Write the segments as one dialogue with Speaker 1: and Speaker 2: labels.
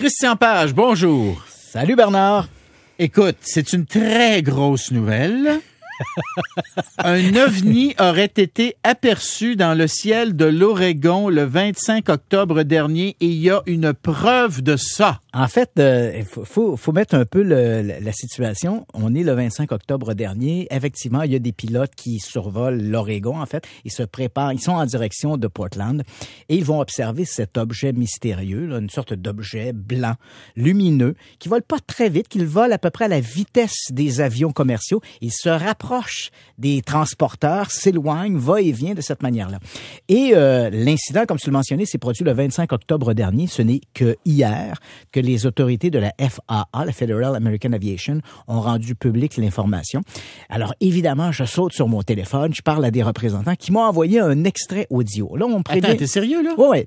Speaker 1: Christian Page, bonjour. Salut Bernard. Écoute, c'est une très grosse nouvelle. un ovni aurait été aperçu dans le ciel de l'Oregon le 25 octobre dernier et il y a une preuve de ça. En fait,
Speaker 2: euh, il faut, mettre un peu la situation. On est le 25 octobre dernier. Effectivement, il y a des pilotes qui survolent l'Oregon, en fait. Ils se préparent, ils sont en direction de Portland et ils vont observer cet objet mystérieux, une sorte d'objet blanc, lumineux, qui vole pas très vite, qui vole à peu près à la vitesse des avions commerciaux. se des transporteurs, s'éloignent, va et vient de cette manière-là. Et euh, l'incident, comme tu le mentionnais, s'est produit le 25 octobre dernier. Ce n'est que hier que les autorités de la FAA, la Federal American Aviation, ont rendu publique l'information. Alors évidemment, je saute sur mon téléphone, je parle à des représentants qui m'ont envoyé un extrait audio. Là, on Attends, t'es sérieux là Oui, ouais.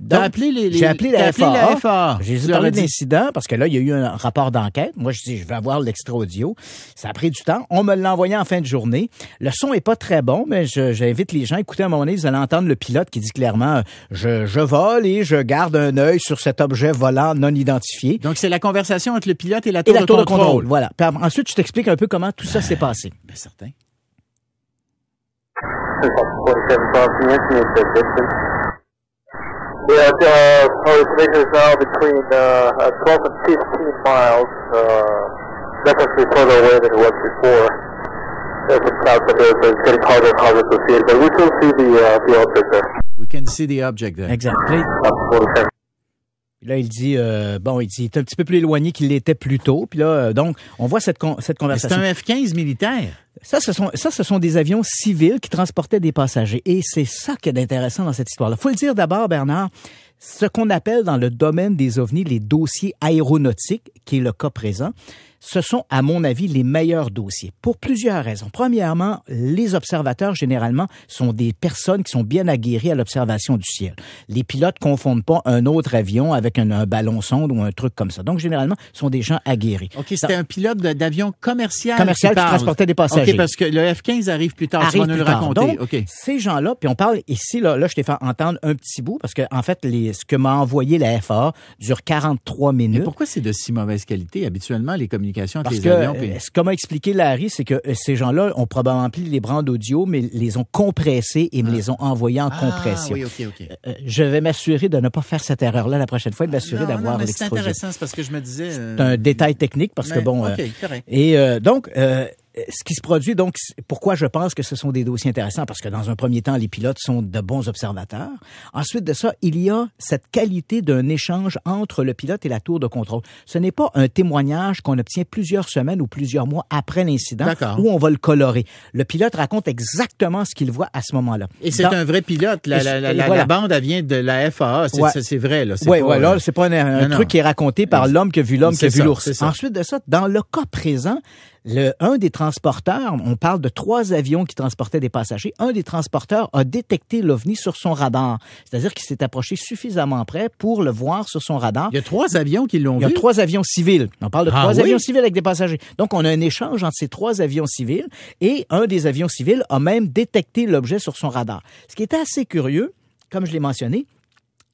Speaker 2: J'ai appelé, la FAA. J'ai parlé l'incident parce que là, il y a eu un rapport d'enquête. Moi, je dis, je vais avoir l'extrait audio. Ça a pris du temps. On me l'a envoyé en fin de journée. Le son est pas très bon, mais j'invite les gens à écouter à mon moment donné, vous allez entendre le pilote qui dit clairement euh, je, vole et je garde un œil sur cet objet volant non identifié. Donc c'est
Speaker 1: la conversation entre le
Speaker 2: pilote et la tour, de, contrôle. de contrôle. Voilà. ensuite, je t'explique un peu comment tout ça s'est passé. Ah, Bien
Speaker 1: certain. Uh, we can see the object there. Exactly. Là, il
Speaker 2: dit, euh, bon, il dit, est un petit peu plus éloigné qu'il l'était plus tôt. Puis là, euh, donc, on voit cette, cette conversation. C'est un F-15 militaire. Ça ce, sont, ça, ce sont des avions civils qui transportaient des passagers. Et c'est ça qui est intéressant dans cette histoire-là. faut le dire d'abord, Bernard, ce qu'on appelle dans le domaine des ovnis les dossiers aéronautiques, qui est le cas présent, ce sont, à mon avis, les meilleurs dossiers pour plusieurs raisons. Premièrement, les observateurs, généralement, sont des personnes qui sont bien aguerries à l'observation du ciel. Les pilotes confondent pas un autre avion avec un, ballon sonde ou un truc comme ça. Donc, généralement, ce sont des gens aguerris. OK,
Speaker 1: c'était un pilote d'avion commercial. Commercial qui, transportait des passagers. OK, parce que le F-15 arrive plus tard, arrive on le Donc,
Speaker 2: ces gens-là, puis on parle ici, là, je t'ai fait entendre un petit bout parce que, en fait, les, ce que m'a envoyé la FA dure 43 minutes. Mais pourquoi c'est de si mauvaise qualité habituellement les communications entre Parce les Que, euh, ce que expliqué Larry, c'est que euh, ces gens-là ont probablement pris les brandes audio, mais les ont compressées et me ah. les ont envoyées en ah, compression. Oui, OK, OK. Euh, je vais m'assurer de ne pas faire cette erreur-là la prochaine fois et de m'assurer d'avoir C'est intéressant,
Speaker 1: c'est parce que je me disais. C'est un détail technique parce que bon.
Speaker 2: et donc euh, ce qui se produit, donc, pourquoi je pense que ce sont des dossiers intéressants, parce que dans un premier temps, les pilotes sont de bons observateurs. Ensuite de ça, il y a cette qualité d'un échange entre le pilote et la tour de contrôle. Ce n'est pas un témoignage qu'on obtient plusieurs semaines ou plusieurs mois après l'incident où on va le colorer. Le pilote raconte exactement ce qu'il voit à ce moment-là. Et c'est un
Speaker 1: vrai pilote. La, bande, elle vient de la FAA. C'est vrai. Là. Oui, oui, là, euh, c'est
Speaker 2: pas un, truc qui est raconté par l'homme qui a vu l'homme qui a vu l'ours. Ensuite de ça, dans le cas présent, le, un des transporteurs, on parle de trois avions qui transportaient des passagers, un des transporteurs a détecté l'OVNI sur son radar. C'est-à-dire qu'il s'est approché suffisamment près pour le voir sur son radar. Il y a trois avions qui l'ont vu. Il y a trois avions civils. On parle de ah trois avions civils avec des passagers. Donc, on a un échange entre ces trois avions civils et un des avions civils a même détecté l'objet sur son radar. Ce qui était assez curieux, comme je l'ai mentionné,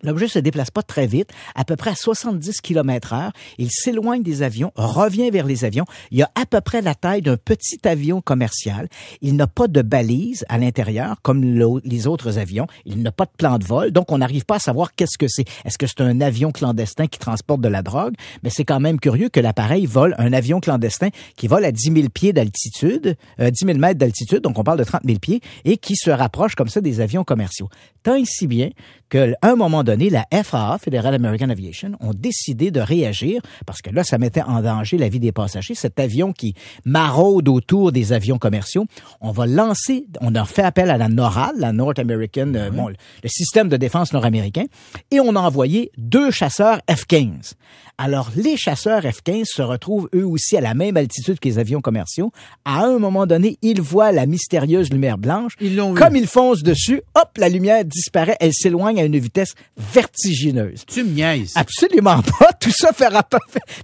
Speaker 2: L'objet se déplace pas très vite, à peu près à 70 km heure. Il s'éloigne des avions, revient vers les avions. Il a à peu près la taille d'un petit avion commercial. Il n'a pas de balise à l'intérieur, comme les autres avions. Il n'a pas de plan de vol, donc on n'arrive pas à savoir qu'est-ce que c'est. Est-ce que c'est un avion clandestin qui transporte de la drogue? Mais c'est quand même curieux que l'appareil vole un avion clandestin qui vole à 10 000 pieds d'altitude, euh, 10 000 mètres d'altitude, donc on parle de 30 000 pieds, et qui se rapproche comme ça des avions commerciaux. Tant et si bien que un moment la FAA, Federal American Aviation, ont décidé de réagir parce que là, ça mettait en danger la vie des passagers. Cet avion qui maraude autour des avions commerciaux, on va lancer, on a fait appel à la NORAD, la North American, euh, le système de défense nord-américain, et on a envoyé deux chasseurs F-15. Alors, les chasseurs F-15 se retrouvent eux aussi à la même altitude que les avions commerciaux. À un moment donné, ils voient la mystérieuse lumière blanche. Ils Comme ils foncent dessus, hop, la lumière disparaît, elle s'éloigne à une vitesse vertigineuse. Tu niaises. Absolument pas. Tout ça fait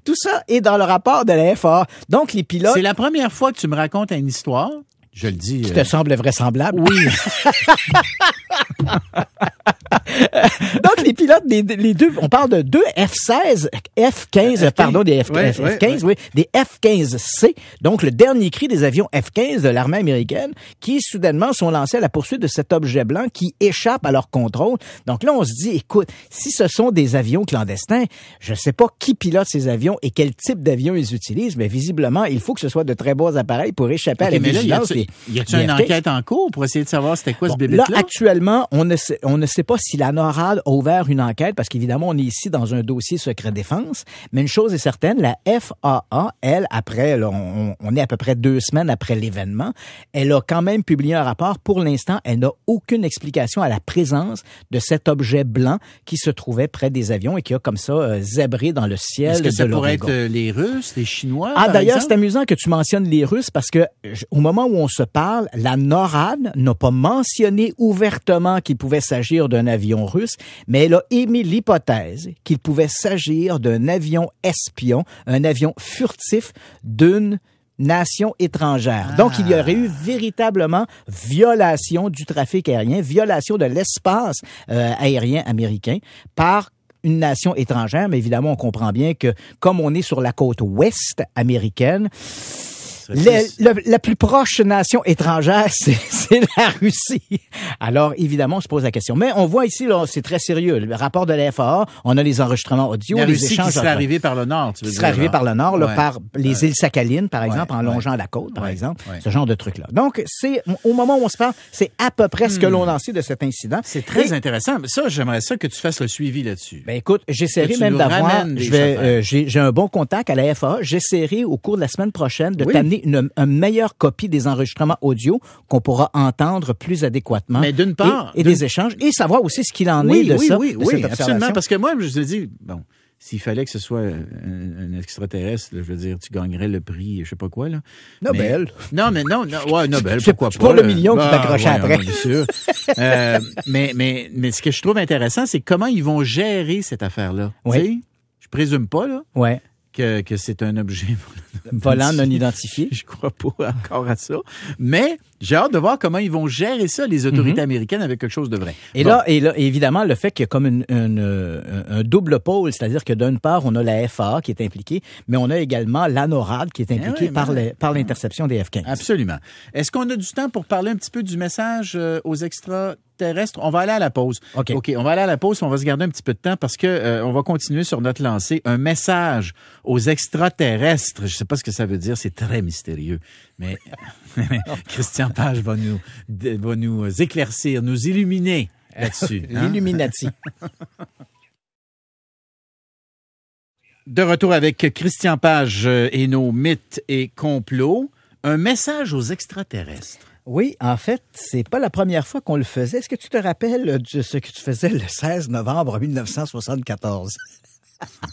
Speaker 2: tout ça est dans le rapport de la FAA. Donc, les pilotes. C'est la première
Speaker 1: fois que tu me racontes une histoire. Je le dis. Qui euh, te semble vraisemblable. Oui. Donc, les pilotes, des, deux, on parle de deux
Speaker 2: F-16, F-15, pardon, des F- 15 oui, des F-15C, donc le dernier cri des avions F-15 de l'armée américaine, qui soudainement sont lancés à la poursuite de cet objet blanc qui échappe à leur contrôle. Donc là, on se dit, écoute, si ce sont des avions clandestins, je ne sais pas qui pilote ces avions et quel type d'avions ils utilisent, mais visiblement, il faut que ce soit de très beaux appareils pour échapper à la Il Y a une enquête
Speaker 1: en cours pour essayer de savoir c'était quoi ce bébé-là?
Speaker 2: actuellement, on ne sait pas si la NORAD a ouvert une enquête, parce qu'évidemment, on est ici dans un dossier secret défense, mais une chose est certaine, la FAA, elle, après, on, est à peu près deux semaines après l'événement, elle a quand même publié un rapport. Pour l'instant, elle n'a aucune explication à la présence de cet objet blanc qui se trouvait près des avions et qui a comme ça euh, zébré dans le ciel. Est-ce que ça pourrait être
Speaker 1: euh, les Russes, les Chinois? Ah, d'ailleurs, c'est
Speaker 2: amusant que tu mentionnes les Russes parce que au moment où on se parle, la NORAD n'a pas mentionné ouvertement qu'il pouvait s'agir d'un avion russe, mais elle a émis l'hypothèse qu'il pouvait s'agir d'un avion espion, un avion furtif d'une nation étrangère. Donc, il y ah. aurait eu véritablement violation du trafic aérien, violation de l'espace euh, aérien américain par une nation étrangère, mais évidemment, on comprend bien que comme on est sur la côte ouest américaine, la plus proche nation étrangère, c'est la Russie. Alors, évidemment, on se pose la question. Mais on voit ici, c'est très sérieux. Le rapport de la on a les enregistrements audio, la les échanges. Qui serait arrivé
Speaker 1: par le nord, tu veux qui serait arrivé par le nord, là, par
Speaker 2: les îles Sakhalines, par exemple, en longeant la côte, par exemple. Ce genre de truc-là. Donc, c'est au moment où on se parle, c'est à peu près ce que hmm. l'on en sait de cet
Speaker 1: incident. C'est très intéressant. Mais ça, j'aimerais ça que tu fasses le suivi là-dessus. Ben écoute, j'essaierai même d'avoir. Euh,
Speaker 2: j'ai un bon contact à la FAA. J'essaierai au cours de la semaine prochaine de t'amener une, meilleure copie des enregistrements audio qu'on pourra entendre plus adéquatement. Mais d'une part. Et, des échanges, et savoir aussi ce qu'il en est de ça. Oui, oui, oui, absolument. Parce
Speaker 1: que moi, je me dis, bon, s'il fallait que ce soit un, extraterrestre, je veux dire, tu gagnerais le prix, je sais pas quoi, là. Nobel. non, mais non, non, Nobel, pourquoi pas. Pour le million qui t'accroche bah, après. bien sûr. Euh, mais, mais, mais ce que je trouve intéressant, c'est comment ils vont gérer cette affaire-là. Oui. Tu sais, je présume pas, là. Ouais que, c'est un objet volant non identifié. Je crois pas encore à ça. Mais j'ai hâte de voir comment ils vont gérer ça, les autorités mhm. américaines, avec quelque chose de vrai. Et, là, et là, évidemment, le fait qu'il y a comme une, euh, un double pôle, c'est-à-dire que d'une
Speaker 2: part, on a la FAA qui est impliquée, mais on a également l'ANORAD qui est eh impliquée par l'interception
Speaker 1: des F-15. Absolument. Est-ce qu'on a du temps pour parler un petit peu du message euh, aux extras? terrestre. On va aller à la pause. OK. on va aller à la pause. On va se garder un petit peu de temps parce que euh, on va continuer sur notre lancée. Un message aux extraterrestres. Je sais pas ce que ça veut dire. C'est très mystérieux. Mais Christian Page va nous, va nous éclaircir, nous illuminer là-dessus. Hein? L'illuminati. De retour avec Christian Page euh, et nos mythes et complots. Un message aux extraterrestres. Oui, en fait, c'est pas la première fois qu'on le faisait. Est-ce que tu
Speaker 2: te rappelles de ce que tu faisais le 16 novembre 1974?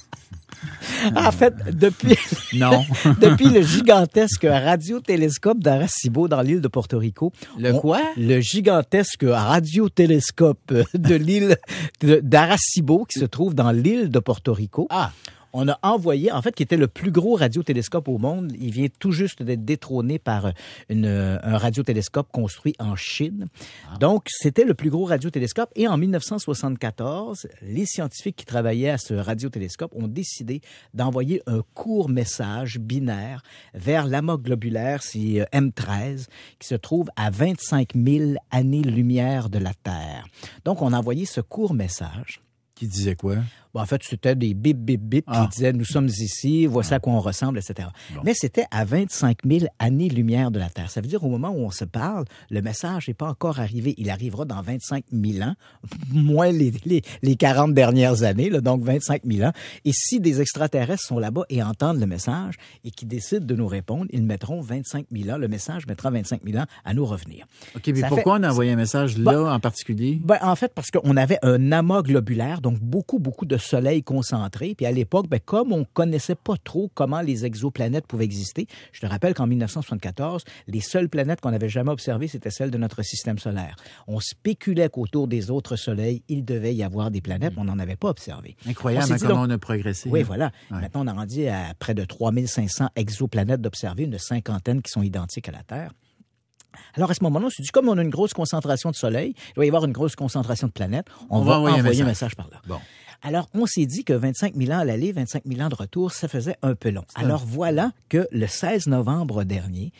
Speaker 2: en fait, depuis, non. depuis le gigantesque radiotélescope d'Aracibo dans l'île de Porto Rico. Le quoi? le gigantesque radiotélescope de l'île d'aracibo qui se trouve dans l'île de Porto Rico. Ah. On a envoyé, en fait, qui était le plus gros radiotélescope au monde. Il vient tout juste d'être détrôné par euh, une, euh, un radiotélescope construit en Chine. Ah. Donc, c'était le plus gros radiotélescope. Et en 1974, les scientifiques qui travaillaient à ce radiotélescope ont décidé d'envoyer un court message binaire vers l'amas globulaire, euh, c'est M13, qui se trouve à 25 000 années-lumière de la Terre. Donc, on a envoyé ce court message qui disait quoi? en fait, c'était des bip, bip, bip qui ah. disaient nous sommes ici, voici à quoi on ressemble, etc. Mais c'était à 25 000 années-lumière de la Terre. Ça veut dire au moment où on se parle, le message n'est pas encore arrivé. Il arrivera dans 25 000 ans, moins les, les, 40 dernières années, là, donc 25 000 ans. Et si des extraterrestres sont là-bas et entendent le message et qui décident de nous répondre, ils mettront 25 000 ans. Le message mettra 25 000 ans à nous revenir. OK, mais pourquoi on a envoyé un message là
Speaker 1: en particulier?
Speaker 2: Ben, en fait, parce qu'on avait un amas globulaire, donc beaucoup, beaucoup de soleil concentré. Puis à l'époque, ben, comme on ne connaissait pas trop comment les exoplanètes pouvaient exister, je te rappelle qu'en 1974, les seules planètes qu'on n'avait jamais observées, c'était celles de notre système solaire. On spéculait qu'autour des autres soleils, il devait y avoir des planètes, mais on n'en avait pas observé.
Speaker 1: Incroyable hein, comment on a progressé. Oui, voilà. Maintenant,
Speaker 2: on a rendu à près de 3500 exoplanètes d'observer, une cinquantaine qui sont identiques à la Terre. Alors, à ce moment-là, on s'est dit, comme on a une grosse concentration de soleil, il doit y avoir une grosse concentration de planètes, on, va, envoyer, un message. par là. Alors, on s'est dit que 25 000 ans à l'aller, 25 000 ans de retour, ça faisait un peu long. Alors, voilà que le 16 novembre dernier,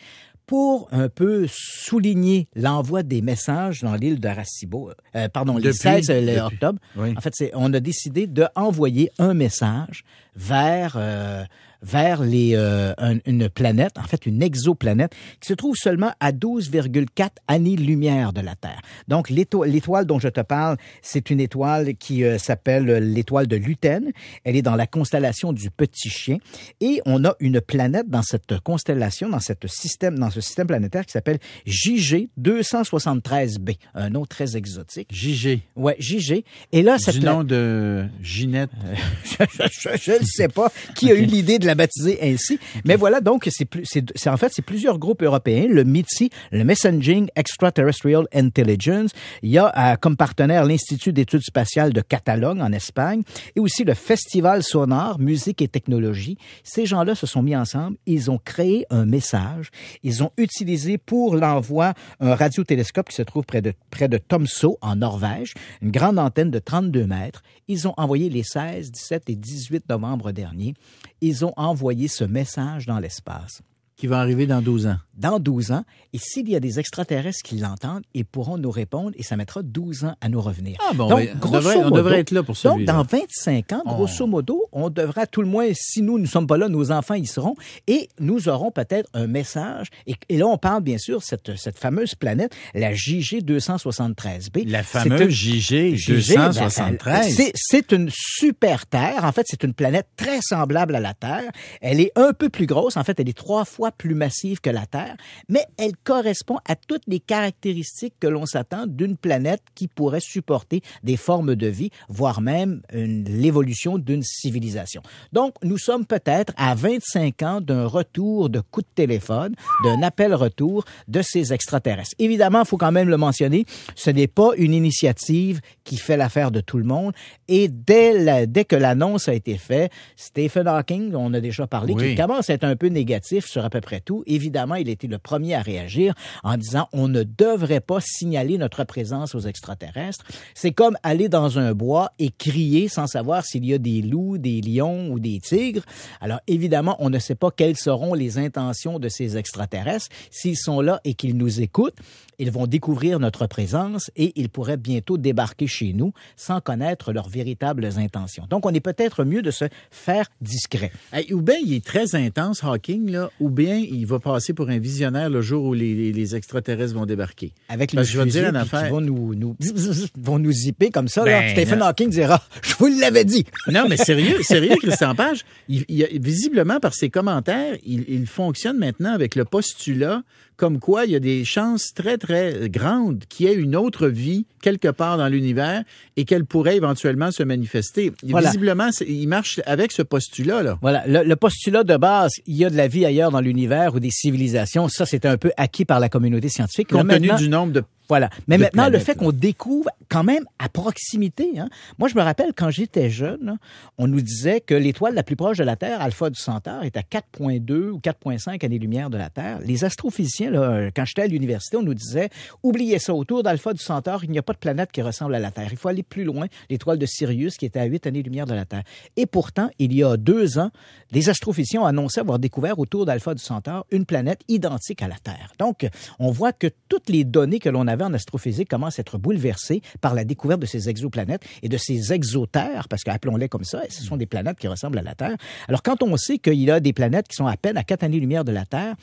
Speaker 2: pour un peu souligner l'envoi des messages dans l'île de Racibo, euh, pardon, le 16 octobre, en fait, on a décidé d'envoyer un message vers... Euh, vers les, euh, une planète, en fait une exoplanète, qui se trouve seulement à 12,4 années-lumière de la Terre. Donc l'étoile dont je te parle, c'est une étoile qui euh, s'appelle euh, l'étoile de Lutène. Elle est dans la constellation du Petit Chien. Et on a une planète dans cette constellation, dans, système, dans ce système planétaire qui s'appelle JG 273b, un nom très exotique. JG. Ouais, JG. Et là, c'est... Le nom de Ginette. je ne sais pas qui a eu l'idée de la baptisé ainsi. Mais voilà, donc, c'est en fait, c'est plusieurs groupes européens, le MITI, le Messaging Extraterrestrial Intelligence. Il y a euh, comme partenaire l'Institut d'études spatiales de Catalogne en Espagne et aussi le Festival sonore, musique et technologie. Ces gens-là se sont mis ensemble, ils ont créé un message, ils ont utilisé pour l'envoi un radiotélescope qui se trouve près de, près de Tomso en Norvège, une grande antenne de 32 mètres. Ils ont envoyé les 16, 17 et 18 novembre dernier. Ils ont envoyer ce message dans l'espace. Qui va arriver dans 12 ans. Dans 12 ans. Et s'il y a des extraterrestres qui l'entendent, ils pourront nous répondre et ça mettra 12 ans à nous revenir. Ah bon, donc, on, devrait, modo, on, devrait, être là pour ça. Donc, dans 25 ans, oh. grosso modo, on devra, tout le moins, si nous ne sommes pas là, nos enfants y seront et nous aurons peut-être un message. Et, là, on parle, bien sûr, cette, cette fameuse planète, la JG 273b. La fameuse
Speaker 1: JG 273. Ben,
Speaker 2: c'est une super Terre. En fait, c'est une planète très semblable à la Terre. Elle est un peu plus grosse. En fait, elle est trois fois plus massive que la Terre, mais elle correspond à toutes les caractéristiques que l'on s'attend d'une planète qui pourrait supporter des formes de vie, voire même l'évolution d'une civilisation. Donc, nous sommes peut-être à 25 ans d'un retour de coup de téléphone, d'un appel retour de ces extraterrestres. Évidemment, il faut quand même le mentionner, ce n'est pas une initiative qui fait l'affaire de tout le monde. Et dès, dès que l'annonce a été faite, Stephen Hawking, on a déjà parlé, qui commence à être un peu négatif sur peu près tout. Évidemment, il était le premier à réagir en disant on ne devrait pas signaler notre présence aux extraterrestres. C'est comme aller dans un bois et crier sans savoir s'il y a des loups, des lions ou des tigres. Alors évidemment, on ne sait pas quelles seront les intentions de ces extraterrestres. S'ils sont là et qu'ils nous écoutent, ils vont découvrir notre présence et ils pourraient bientôt débarquer chez nous sans connaître leurs véritables intentions. Donc on est peut-être mieux de se faire discret.
Speaker 1: Hey, il est très intense, Hawking, là, il va passer pour un visionnaire le jour où les, extraterrestres vont débarquer. Avec les fusil, dire affaire...
Speaker 2: vont nous, nous
Speaker 1: vont nous zipper comme ça. Ben, Stephen Hawking dira, je vous l'avais dit. Non, mais sérieux, sérieux, Christian Page, il, visiblement par ses commentaires, il, fonctionne maintenant avec le postulat comme quoi il y a des chances très, très grandes qu'il y ait une autre vie quelque part dans l'univers et qu'elle pourrait éventuellement se manifester. Visiblement, il marche avec ce postulat-là. Voilà, le postulat de base, il y a de la vie ailleurs dans l'univers univers ou des civilisations, ça,
Speaker 2: c'est un peu acquis par la communauté scientifique. Compte tenu du
Speaker 1: nombre de voilà.
Speaker 2: Mais maintenant, le fait qu'on découvre quand même à proximité. Hein. Moi, je me rappelle quand j'étais jeune, on nous disait que l'étoile la plus proche de la Terre, Alpha du Centaure, est à 4,2 ou 4,5 années-lumière de la Terre. Les astrophysiciens, euh, quand j'étais à l'université, on nous disait oubliez ça, autour d'Alpha du Centaure, il n'y a pas de planète qui ressemble à la Terre. Il faut aller plus loin. L'étoile de Sirius, qui était à 8 années-lumière de la Terre. Et pourtant, il y a deux ans, des astrophysiciens ont annoncé avoir découvert autour d'Alpha du Centaure une planète identique à la Terre. Donc, on voit que toutes les données que l'on a avait en astrophysique commence à être bouleversé par la découverte de ces exoplanètes et de ces exotères, parce qu'appelons-les comme ça, ce sont des planètes qui ressemblent à la Terre. Alors quand on sait qu'il y a des planètes qui sont à peine à quatre années-lumière de la Terre,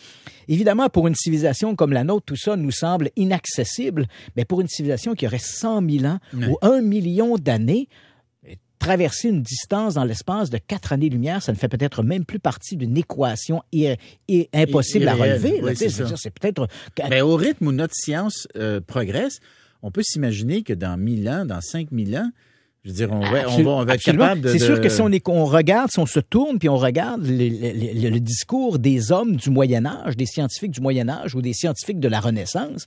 Speaker 2: évidemment pour une civilisation comme la nôtre, tout ça nous semble inaccessible, mais pour une civilisation qui aurait 100 000 ans ou un million d'années, traverser une distance dans l'espace de quatre années-lumière, ça ne fait peut-être même plus partie d'une équation euh, impossible à relever. c'est
Speaker 1: peut-être. Euh, Mais au rythme où notre science euh, progresse, on peut s'imaginer que dans 1000 ans, dans mille ans, je veux dire, on, va, être capable de. C'est sûr que si
Speaker 2: on, regarde, si on se tourne puis on regarde le, le discours des hommes du Moyen Âge, des scientifiques du Moyen Âge ou des scientifiques de la Renaissance,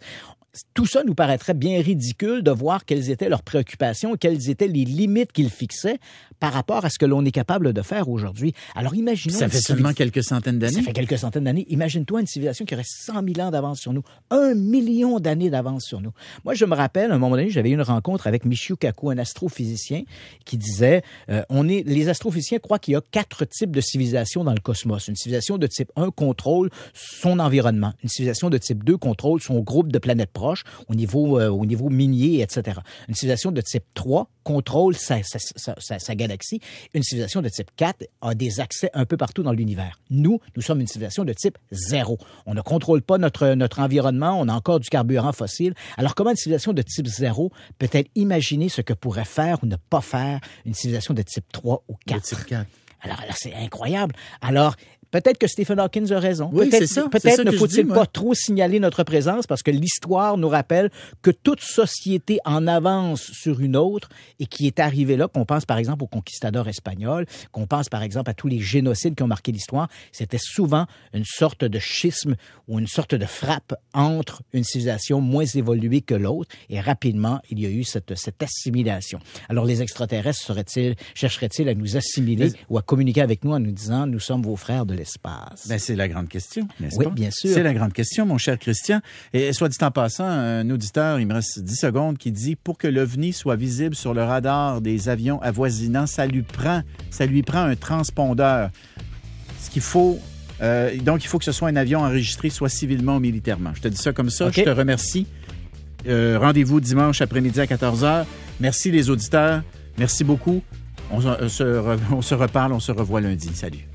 Speaker 2: tout ça nous paraîtrait bien ridicule de voir quelles étaient leurs préoccupations, quelles étaient les limites qu'ils fixaient par rapport à ce que l'on est capable de faire aujourd'hui. Alors imaginons... Ça fait seulement quelques centaines d'années. Ça fait quelques centaines d'années. Imagine-toi une civilisation qui aurait 100 000 ans d'avance sur nous, un million d'années d'avance sur nous. Moi, je me rappelle, à un moment donné, j'avais eu une rencontre avec Michio Kaku, un astrophysicien, qui disait, euh, on est, les astrophysiciens croient qu'il y a quatre types de civilisations dans le cosmos. Une civilisation de type 1 contrôle son environnement. Une civilisation de type 2 contrôle son groupe de planètes propres proche au niveau, euh, au niveau minier, etc. Une civilisation de type 3 contrôle sa, sa, sa, galaxie. Une civilisation de type 4 a des accès un peu partout dans l'univers. Nous, nous sommes une civilisation de type 0. On ne contrôle pas notre, notre environnement, on a encore du carburant fossile. Alors comment une civilisation de type 0 peut-elle imaginer ce que pourrait faire ou ne pas faire une civilisation de type 3 ou 4? type 4. Alors, alors c'est incroyable. Alors, Peut-être que Stephen Hawking a raison. peut-être ne faut-il pas trop signaler notre présence parce que l'histoire nous rappelle que toute société en avance sur une autre et qui est arrivée là, qu'on pense par exemple aux conquistadors espagnols, qu'on pense par exemple à tous les génocides qui ont marqué l'histoire, c'était souvent une sorte de schisme ou une sorte de frappe entre une civilisation moins évoluée que l'autre et rapidement, il y a eu cette, assimilation. Alors les extraterrestres seraient-ils, chercheraient-ils à nous assimiler ou à communiquer
Speaker 1: avec nous en nous disant nous sommes vos frères de ben, c'est la grande question, oui, bien sûr. C'est la grande question, mon cher Christian. Et soit dit en passant, un auditeur, il me reste 10 secondes, qui dit pour que l'OVNI soit visible sur le radar des avions avoisinants, ça lui prend, ça lui prend un transpondeur. Ce qu'il faut euh, donc, il faut que ce soit un avion enregistré, soit civilement ou militairement. Je te dis ça comme ça. Je te remercie. Euh, rendez-vous dimanche après-midi à 14h. Merci les auditeurs. Merci beaucoup. Euh, on se reparle, on se revoit lundi. Salut.